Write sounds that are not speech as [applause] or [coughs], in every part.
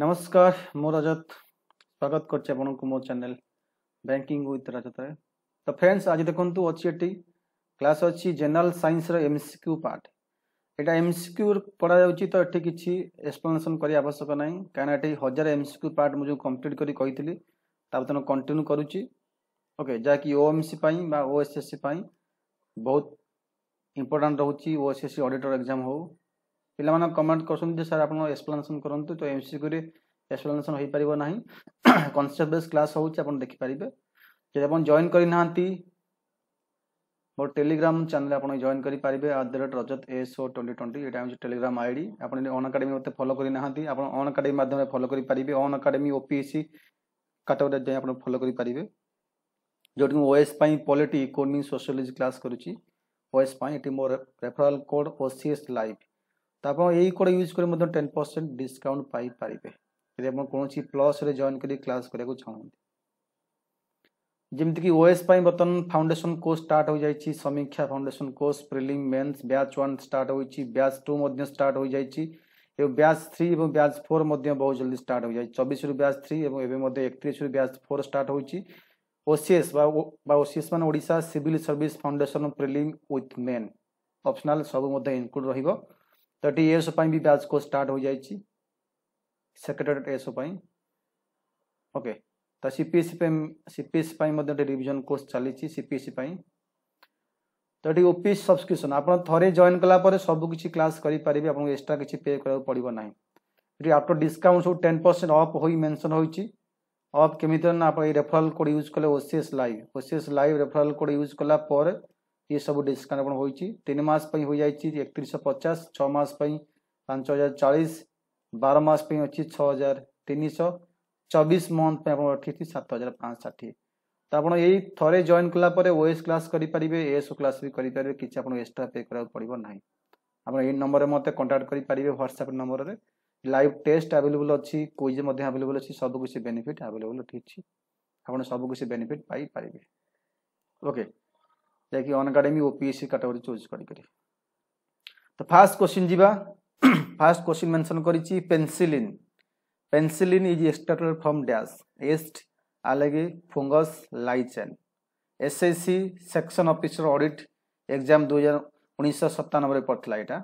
નમસ્કાર હું રજત સ્વાગત કરଛି ଆପଣଙ୍କୁ ମୋ ଚ୍ୟାନେଲ ବ୍ୟାଙ୍କିଂ ୱିଥ୍ ରଜତରେ ତ ଫ୍ରେଣ୍ଡସ୍ ଆଜି ଦେଖନ୍ତୁ ଅଛି ଏଠି କ୍ଲାସ୍ ଅଛି ଜେନେରାଲ ସାଇନ୍ସର ଏମ୍ ସି କ୍ୟୁ ପାର୍ଟ ଏଇଟା ଏମ୍ ସି କ୍ୟୁ ପଢ଼ାଯାଉଛି ତ ଏଠି କିଛି ଏକ୍ସପ୍ଲାନେସନ୍ କରିବା ଆବଶ୍ୟକ ନାହିଁ କାହିଁକିନା ଏଠି ହଜାର ଏମ୍ ସି କ୍ୟୁ ପାର୍ଟ ମୁଁ ଯେଉଁ କମ୍ପ୍ଲିଟ୍ କରି କହିଥିଲି ତାପରେ ତେଣୁ କଣ୍ଟିନ୍ୟୁ କରୁଛି ଓକେ ଯାହାକି ଓ ଏମ୍ ସି ପାଇଁ ବା ଓ ଏସ୍ ଏସ୍ ସି ପାଇଁ ବହୁତ ଇମ୍ପୋର୍ଟାଣ୍ଟ ରହୁଛି O S S C auditor exam ହଉ ପିଲାମାନେ କମେଣ୍ଟ କରୁଛନ୍ତି ଯେ ସାର୍ ଆପଣ ଏକ୍ସପ୍ଲାନେସନ୍ କରନ୍ତୁ ତ ଏମ୍ସିକ୍ୟୁରେ ଏକ୍ସପ୍ଲାନେସନ୍ ହୋଇପାରିବ ନାହିଁ କନସେପ୍ଟ ବେସ୍ କ୍ଲାସ୍ ହେଉଛି ଆପଣ ଦେଖିପାରିବେ ଯଦି ଆପଣ ଜଏନ୍ କରିନାହାନ୍ତି ମୋର ଟେଲିଗ୍ରାମ ଚ୍ୟାନେଲ ଆପଣ ଜଏନ୍ କରିପାରିବେ at the rate Rajat S O twenty twenty ଏଇଟା ହେଉଛି ଟେଲିଗ୍ରାମ ଆଇଡ଼ି ଆପଣ ଯଦି ଅନ୍ ଏକାଡେମୀ ମୋତେ ଫଲୋ କରିନାହାନ୍ତି ଆପଣ ଅନ୍ ଏକାଡେମୀ ମାଧ୍ୟମରେ ଫଲୋ କରିପାରିବେ Unacademy O P S C କାଟାଗୋରୀରେ ଯାଇ ଆପଣ ଫଲୋ କରିପାରିବେ ଯେଉଁଠି ମୁଁ ଓଏସ୍ ପାଇଁ ପଲିଟି ଇକୋନୋମି ସୋସିଓଲୋଜି କ୍ଲାସ୍ କରୁଛି ଓଏସ୍ ପାଇଁ ଏଠି ମୋର referral code O C S live ତ ଆପଣ ଏଇ କୋଡ଼୍ ୟୁଜ୍ କରି ମଧ୍ୟ ଟେନ୍ ପରସେଣ୍ଟ ଡିସ୍କାଉଣ୍ଟ ପାଇପାରିବେ ଯଦି ଆପଣ କୌଣସି ପ୍ଲସ୍ରେ ଜଏନ୍ କରି କ୍ଲାସ୍ କରିବାକୁ ଚାହୁଁଛନ୍ତି ଯେମିତିକି ଓଏସ୍ ପାଇଁ ବର୍ତ୍ତମାନ ଫାଉଣ୍ଡେସନ୍ କୋର୍ସ ଷ୍ଟାର୍ଟ ହୋଇଯାଇଛି Samiksha foundation course prelim mains batch one start ହୋଇଛି ବ୍ୟାଚ୍ ଟୁ ମଧ୍ୟ ଷ୍ଟାର୍ଟ ହୋଇଯାଇଛି এবং ব্যাচ থ্রি এবং ব্যাচ ফোর মধ্যে বহু জলদি স্টার্ট হয়ে যায় চব্বিশরু ব্যাচ থ্রি এবং এবে মধ্যে একত্রিশরু ব্যাচ ফোর স্টার্ট হয়েছি ওসিএস বা ওসিএস মানে Odisha civil service foundation prelim with main optional সবু মধ্যে ইনক্লুড রহব ତଟି ଏସ୍ ପାଇଁ ବି ବ୍ୟାଚ୍ କୋର୍ସ ଷ୍ଟାର୍ଟ ହୋଇଯାଇଛି ସେକ୍ରେଟାରେଟ୍ ଏସ୍ ପାଇଁ ଓକେ ତ ସିପିଏସ୍ସି ପାଇଁ ସିପିଏସ୍ସି ପାଇଁ ମଧ୍ୟ ଏଠି ରିଭିଜନ୍ କୋର୍ସ ଚାଲିଛି ସିପିଏସ୍ସି ପାଇଁ ତ ଏଠି ଓପିଏସ୍ ସବସ୍କ୍ରିପ୍ସନ୍ ଆପଣ ଥରେ ଜଏନ୍ କଲା ପରେ ସବୁ କିଛି କ୍ଲାସ୍ କରିପାରିବେ ଆପଣଙ୍କୁ ଏକ୍ସଟ୍ରା କିଛି ପେ କରିବାକୁ ପଡ଼ିବ ନାହିଁ ଏଠି ଆଫ୍ଟର ଡିସ୍କାଉଣ୍ଟ ସବୁ ଟେନ୍ ପରସେଣ୍ଟ ଅଫ୍ ହୋଇ ମେନ୍ସନ୍ ହୋଇଛି ଅଫ୍ କେମିତି ନା ଆପଣ ଏଇ ରେଫରାଲ୍ କୋଡ଼୍ ୟୁଜ୍ କଲେ OCS live OCS live referral code use କଲା ପରେ ये सब डिस्काउंट होई हो तीनमास एक पचास छमास पाँच हजार चालीस बारमास अच्छी छः हजार तीन शह चबिश मन्थ रखी सात हजार पाँच षाठी तो आप यही थरे जॉइन कला परे ओएस क्लास परिबे एएसओ क्लास भी करेंगे किछ आपको एक्स्ट्रा पे करा पडिबो ना आप यही नंबर मते कांटेक्ट कंटाक्ट परिबे व्हाट्सएप नंबर रे लाइव टेस्ट आभेलेबल अच्छी क्विज अवेलेबल अछि सब कुछ बेनिफिट अवेलेबल ठीक अच्छी आप सब कुछ बेनिफिट पाई परिबे ओके ଯାଇକି on O P S C category choose କରିକରି ତ ଫାର୍ଷ୍ଟ କ୍ୱେଶ୍ଚିନ୍ ଯିବା ଫାର୍ଷ୍ଟ କ୍ୱେଶ୍ଚିନ୍ ମେନ୍ସନ୍ କରିଛି penicillin penicillin is extracted from dash yeast algae fungus lichen S S C section officer audit exam ଦୁଇହଜାର ଉଣେଇଶହ ସତାନବେରେ ପଡ଼ିଥିଲା ଏଇଟା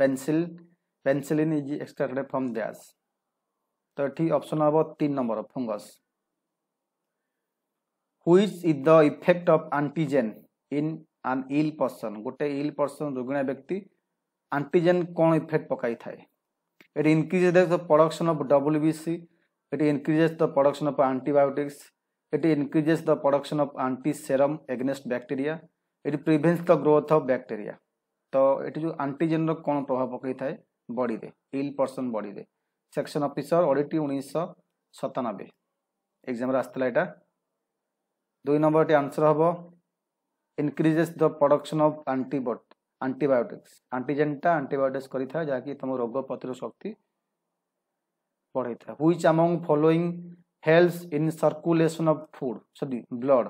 pencil penicillin is extracted from dash ତ ଏଠି ଅପସନ୍ ହେବ ତିନି number fungus which is the effect of antigen in an ill person ଗୋଟେ ଇଲ୍ ପର୍ସନ୍ ରୋଗିଣା ବ୍ୟକ୍ତି ଆଣ୍ଟିଜେନ୍ କ'ଣ ଇଫେକ୍ଟ ପକାଇଥାଏ ଏଠି increases the production of W B C ଏଠି increases the production of antibiotics ଏଠି increases the production of antiserum against bacteria ଏଠି prevents the growth of bacteria ତ ଏଠି ଯେଉଁ ଆଣ୍ଟିଜେନ୍ର କ'ଣ ପ୍ରଭାବ ପକାଇଥାଏ ବଡ଼ିରେ ଇଲ୍ ପର୍ସନ୍ ବଡ଼ିରେ ସେକ୍ସନ୍ ଅଫିସର ଅଡ଼ିଟି ଉଣେଇଶହ ସତାନବେ ଏକ୍ଜାମ୍ରେ ଆସିଥିଲା ଏଇଟା ଦୁଇ ନମ୍ବରଟି ଆନ୍ସର୍ ହେବ ইনক্রিজেস ଦ ପ୍ରଡକ୍ସନ୍ ଅଫ୍ ଆଣ୍ଟିବଟ୍ ଆଣ୍ଟିବାୟୋଟିକ୍ସ ଆଣ୍ଟିଜେନ୍ଟା ଆଣ୍ଟିବାୟୋଟିକ୍ସ କରିଥାଏ ଯାହାକି ତୁମ ରୋଗ ପ୍ରତିରୋଧ ଶକ୍ତି ବଢ଼େଇଥାଏ which among following help in circulation of food sorry blood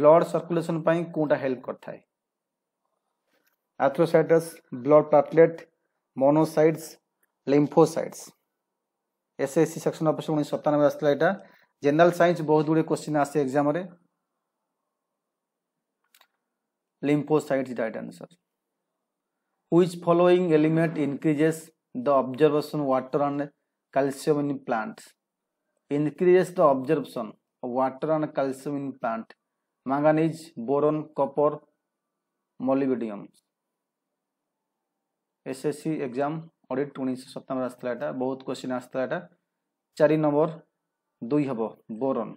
blood circulation ପାଇଁ କେଉଁଟା ହେଲ୍ପ କରିଥାଏ erythrocytes blood platelet monocytes lymphocytes S S C section office ଉଣେଇଶହ ସତାନବେ ଆସିଥିଲା ଏଇଟା ଜେନେରାଲ୍ ସାଇନ୍ସ ବହୁତ ଗୁଡ଼ିଏ କୋଶ୍ଚିନ୍ ଆସେ ଏକ୍ଜାମ୍ରେ lymphocytes right answer. Which following element increases the absorption water and calcium in plants? Increases the absorption of water and calcium in plant. Manganese, boron, copper, molybdenum. ssc exam audit 2017 সতানব্বই আসলে এটা বহুত question আসলে এটা চারি number দুই হব বোরন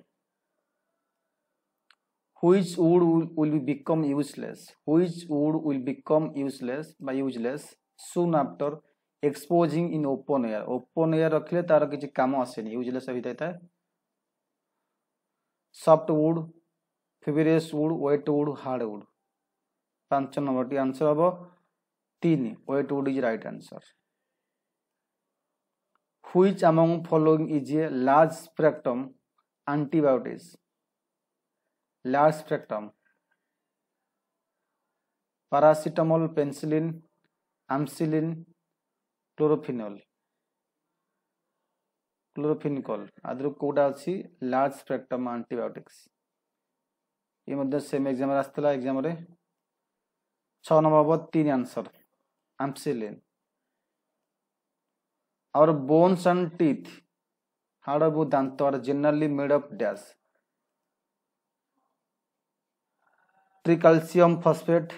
which wood will, will become useless which wood will become useless বা useless soon after exposing in open air open air रखले तार किसी काम आसेनी useless अभी देता है soft wood fibrous wood wet wood hard wood पांच नंबर टी आंसर हम तीन wet wood is right answer which among following is a large spectrum antibiotics large spectrum paracetamol penicillin amcillin chlorophenol chlorophenicol ଆଦରୁ କୋଉଟା ଅଛି ଲାର୍ଜ ସ୍ପେକ୍ଟ୍ରମ୍ ଆଣ୍ଟିବାୟୋଟିକ୍ସ ଇଏ ମଧ୍ୟ same ଏକ୍ଜାମ୍ରେ ଆସିଥିଲା ଏକ୍ଜାମ୍ରେ ଛଅ ନମ୍ବର ହେବ ତିନି answer ampicillin our bones and teeth ହାଡ଼ ଏବଂ ଦାନ୍ତ are generally made of dash tricalcium phosphate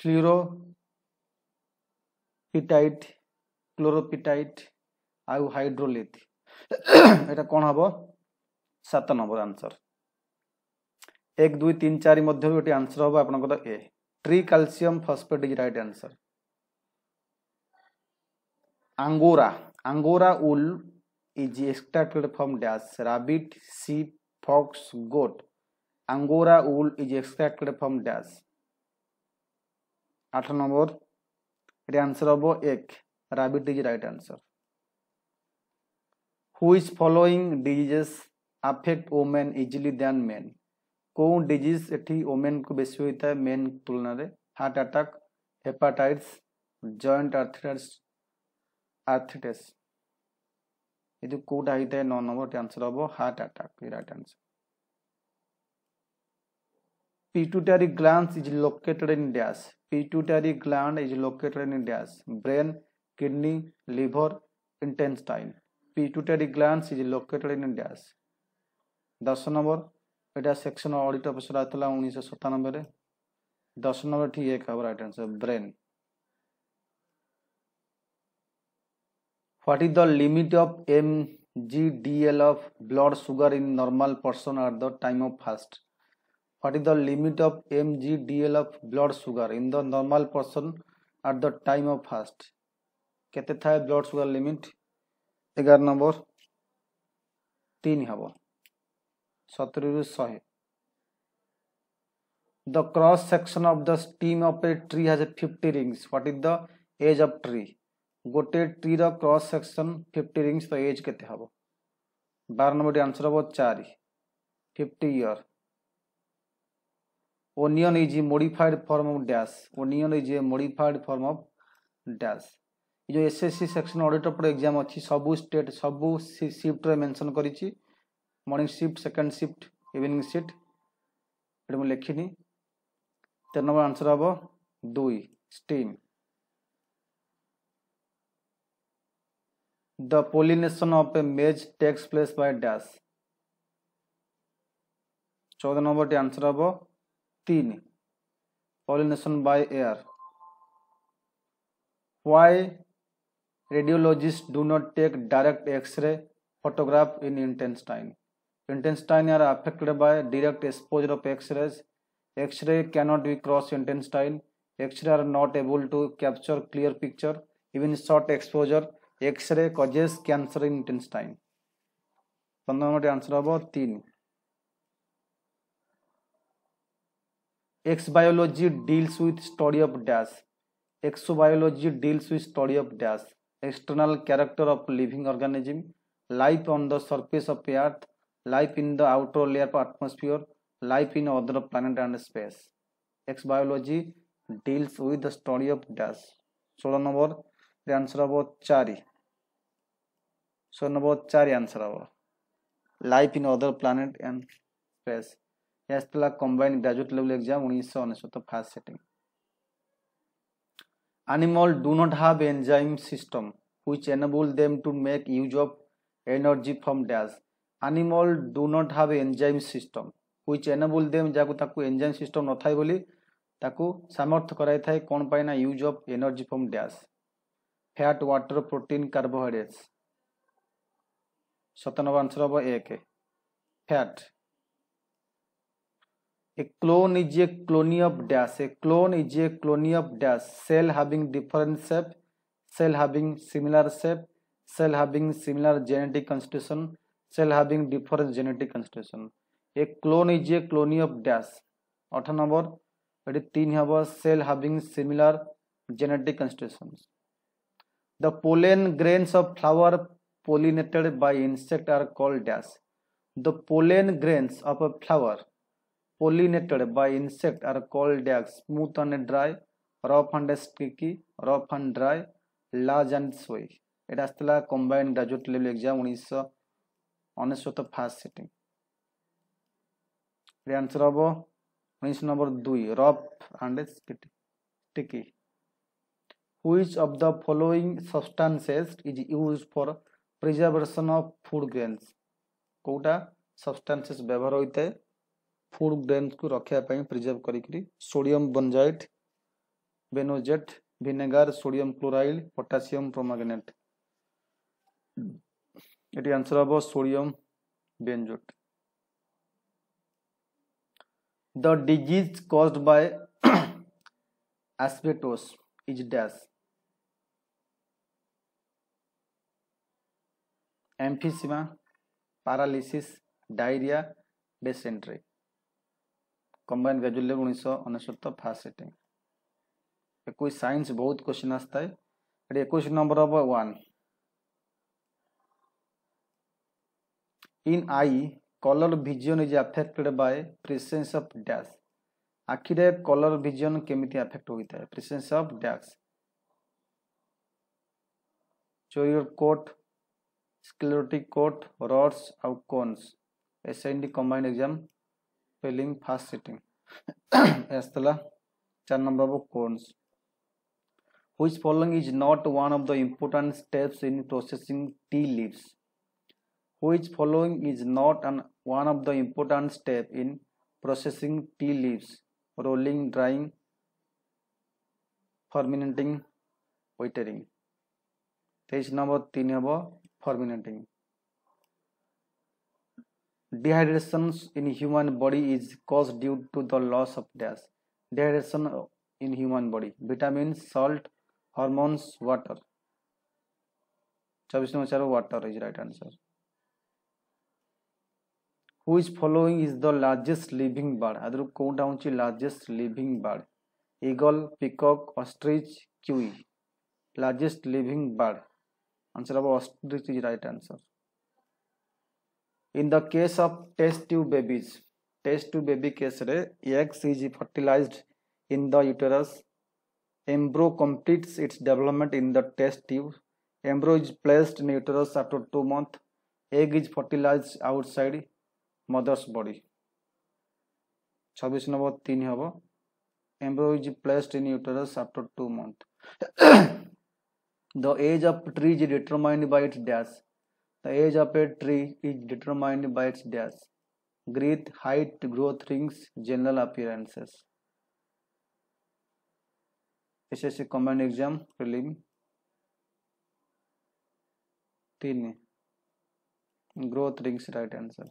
chlorapatite chlorapatite ଆଉ ହାଇଡ୍ରୋଲିଥ୍ ଏଇଟା କ'ଣ ହେବ ସାତ ନମ୍ବର ଆନ୍ସର ଏକ ଦୁଇ ତିନି ଚାରି ମଧ୍ୟରୁ ଗୋଟିଏ ଆନ୍ସର ହେବ ଆପଣଙ୍କର ଏ tricalcium phosphate is right answer angora angora wool is extracted from dash rabbit sheep fox goat angora wool is extracted from dash আঠারো নম্বর এটি আনসার হব এক রাবিট ডিজি right answer which following diseases affect women easily than men কেউ disease এটি ওমেনকু বেশি হয়ে থাকে মেন তুলনায় হার্ট আটাক হেপাটাইটস জয়েন্ট আর্থিটাইটস আর্থিটাইটস এটি কোটা হয়ে থাকে ন নম্বর আনসার হব heart attack right answer pituitary gland is located in dash pituitary gland is located in dash brain kidney liver intestine pituitary gland is located in dash 10 number এটা section audit officer আসলে উনিশশো সতানব্বই দশ নম্বর ঠিক এক হব right answer brain what is the limit of M GDL of blood sugar in normal person at the time of fast what is the limit of mgdl of blood sugar in the normal person at the time of fast কেতে থাকে blood sugar limit এগার নম্বর তিন হব সতুরিরু শহে The cross section of the stem of a tree has 50 rings. What is the age of tree? গোটে ট্রির cross section fifty rings তো age কেতে হব বার নম্বরটি আনসর হব চারি fifty year onion is a modified form of dash onion is a modified form of dash ये जो एसएससी सेक्शन ऑडिटर पर एग्जाम अच्छी सब स्टेट सब शिफ्ट रे मेंशन करिछि morning shift second shift evening shift एटा मु लेखिनी तेर नंबर आंसर हबो 2 stem the pollination of a maize takes place by dash 14 टी आंसर হবো तीन pollination by air why radiologist do not take direct X-ray photograph in intestine intestine are affected by direct exposure of X-ray X-ray can not be cross intestine X-ray are not able to capture clear picture even short exposure X-ray causes cancer in intestine पंद्रह answer हम तीन Exobiology deals with story of dash. Exobiology deals with story of dash. External character of living organism, life on the surface of earth, life in the outer layer of atmosphere, life in other planet and space. Exobiology deals with the story of dash. ষোলো নম্বর এর answer হব চারি ষোলো নম্বর চারি answer হব life in other planet and space એ ଆସିଥିଲା combine graduate level exam ଉଣେଇଶହ ଅନେଶ୍ୱତ first setting animal do not have enzyme system which enable them to make use of energy from dash animal do not have enzyme system which enable them ଯାହାକୁ ତାକୁ enzyme system ନଥାଏ ବୋଲି ତାକୁ ସାମର୍ଥ୍ୟ କରାଇଥାଏ କ'ଣ ପାଇଁ ନା use of energy from dash fat water protein carbohydrates ସତନବ ଆନ୍ସର ହେବ ଏକ fat A clone is a colony of dash. A clone is a colony of dash. Cell having different shape, cell having similar shape, cell having similar genetic constitution, cell having different genetic constitution. A clone is a colony of dash. অর্থ নম্বর এটি তিন having similar genetic similar The pollen grains of flower pollinated by insect are called as the pollen grains of a flower pollinated by insect are called as smooth and dry, rough and sticky, rough and dry, large and soy. এটা আসছিলা combined graduate level exam উনিশশো অনেশত first sitting এর answer হব উনিশ নম্বর দুই rough and sticky which of the following substances is use for preservation of food grains কোটা সবস্টান্সেস ব্যবহার হইতে फूड ग्रेन को रखापी प्रिजर्व कर sodium benzoate benzoate vinegar sodium chloride potassium permanganate ये आंसर हम sodium benzoate the disease caused by asbestos is dash emphysema paralysis diarrhoea dysentery combine graduate level উনিশশো ଅନେଶ୍ୱତ ଫାର୍ଷ୍ଟ ସିଟିଂ ଏକୋଇଶ ସାଇନ୍ସ ବହୁତ question ଆସିଥାଏ ଏଠି ଏକୋଇଶ ନମ୍ବର ହବ one in eye colour vision is affected by presence of dash ଆଖିରେ କଲର୍ ଭିଜନ୍ କେମିତି ଆଫେକ୍ଟ ହୋଇଥାଏ presence of dash choroid coat sclerotic coat rods ଆଉ cones S I D combined exam पेलिंग fast सिटिंग यस तला चार नंबर अब cones which following is not one of the important steps in processing tea leaves which following is not an, one of the important step in processing tea leaves rolling drying fermenting withering তেইশ number তিন হব fermenting dehydration in human body is caused due to the loss of gas dehydration in human body vitamins salt hormones water 24 number 4 water is right answer which following is the largest living bird আদর কোনটা হচ্ছে largest living bird eagle peacock ostrich kiwi largest living bird answer of ostrich is right answer in the case of test tube babies test tube baby case re egg is fertilized in the uterus embryo completes its development in the test tube embryo is placed in uterus after 2 months egg is fertilized outside mother's body 26 number 3 hobo embryo is placed in uterus after 2 months [coughs] the age of tree is determined by its dash The age of a tree is determined by its dash, growth, height, growth rings, general appearances. SSC common exam prelim 3 growth rings right answer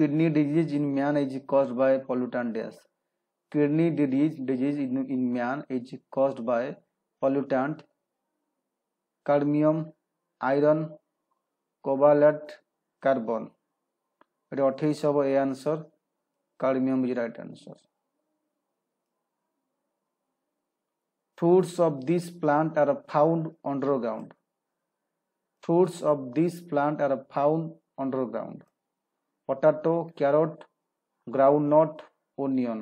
kidney disease in man is caused by pollutant dash kidney disease disease in, in man is caused by pollutant cadmium iron cobalt carbon এটা অঠেইশ হব এ answer cadmium is right answer fruits of this plant are found underground fruits of this plant are found underground potato carrot groundnut onion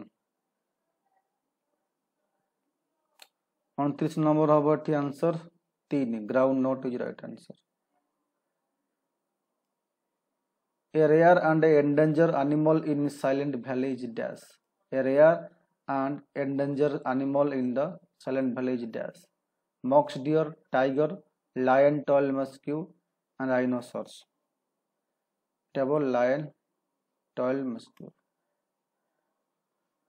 29 number হবে এটি answer 3 groundnut is right answer A rare and endangered animal in Silent Valley is dash. A rare and endangered animal in the Silent Valley is dash. Mox deer, tiger, lion, tall muskew, and rhinoceros. Table lion, tall muskew.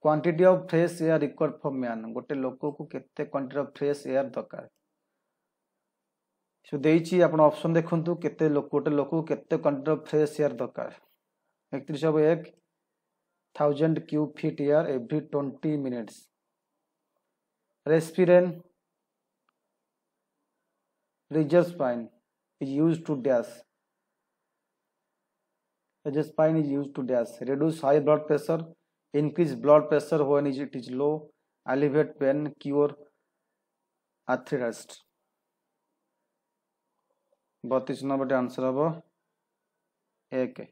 Quantity of fresh air required for man गोटे लोक को get the of of air air? সো দেইছি আপন option দেখন্তু কেতে লোক গোটে লোক কেতে কন্টেনর ফ্রেশ এয়ার দরকার 311 1000 cube feet air every 20 minutes respirin rigidspine is used to dash rigidspine is used to dash reduce high blood pressure increase blood pressure when it is low alleviate pain cure arthritis ବତିଶ ନମ୍ବରଟି answer ହେବ ଏକ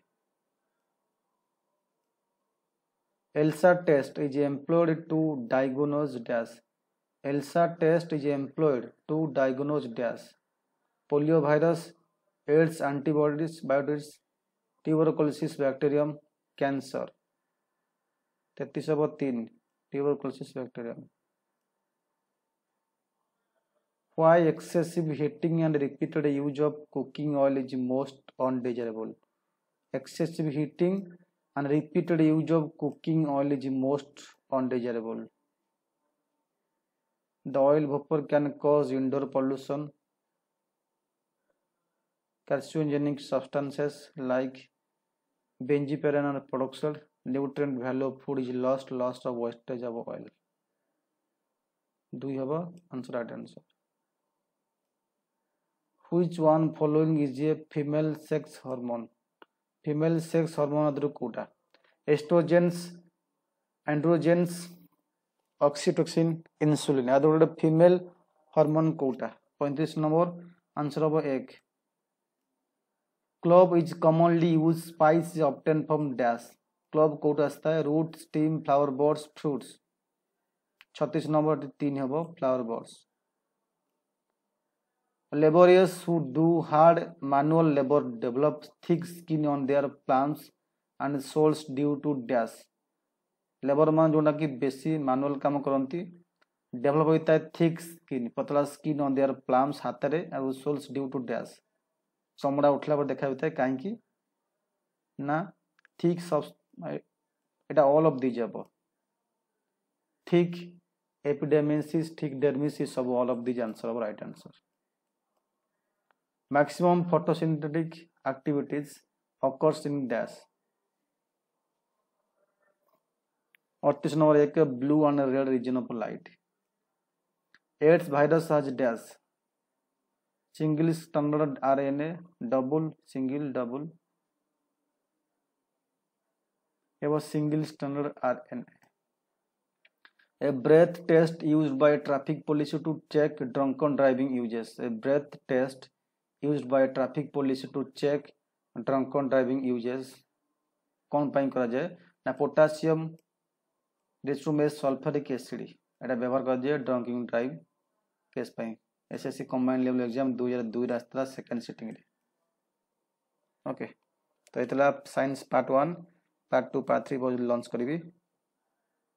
ELSA test is employed to diagnose dash. ELSA test is employed to diagnose dash. Poliovirus, AIDS antibodies, biotics, tuberculosis bacterium, cancer. তেত্রিশ হব तीन tuberculosis bacterium why excessive heating and repeated use of cooking oil is most undesirable excessive heating and repeated use of cooking oil is most undesirable the oil vapor can cause indoor pollution carcinogenic substances like benzpyrene and produced nutrient value of food is lost lost of wastage of oil do you have a answer right answer which one following is a female sex hormone female sex hormone ಆದ್ರೂ ಕೂಡ ಎಸ್ಟ್ರೋಜೆನ್ಸ್ ಆಂಡ್ರೋಜೆನ್ಸ್ oxytocin insulin আর গোটে female hormone কোটা পঁয়ত্রিশ নম্বর answer হব এক clove is commonly use spice is obtain from dash clove কোটা আসতায় root stem flower buds fruits ছত্রিশ নম্বর তিন হব flower buds Laborers who do hard manual labor develop thick skin on their palms and soles due to dash. Labour ମାନେ ଯେଉଁଟାକି ବେଶୀ manual କାମ କରନ୍ତି ଡେଭଲପ୍ ହୋଇଥାଏ ଥିକ୍ ସ୍କିନ୍ ପତଳା ସ୍କିନ୍ ଅନ୍ ଦେୟାର ପ୍ଲାମ୍ସ ହାତରେ ଆଉ ସୋଲ୍ସ ଡ୍ୟୁ ଟୁ ଡ୍ୟାସ୍ ଚମଡ଼ା ଉଠିଲା ପରେ ଦେଖା ହୋଇଥାଏ କାହିଁକି ନା ଥିକ୍ ଏଇଟା ଅଲ୍ ଅଫ୍ ଦିଜ୍ ହେବ ଠିକ୍ ଏପିଡେମିସିସ୍ ଠିକ୍ ଡେର୍ମିସିସ୍ ସବୁ ଅଲ୍ ଅଫ୍ ଦିଜ୍ ଆନ୍ସର୍ ହେବ right answer maximum photosynthetic activities occurs in dash. Ortis number a blue and red region of light. AIDS virus has dash. Single standard RNA, double, single, double. A was single standard RNA. A breath test used by traffic police to check drunken driving uses. A breath test used by traffic police to check drunk driving uses कौन पर potassium dichromate sulphuric acid यहाँ व्यवहार कर drunking drive case S S C combined level exam दुई हजार दुई आसाला second sitting okay तो ये science part one part two part three lunch करी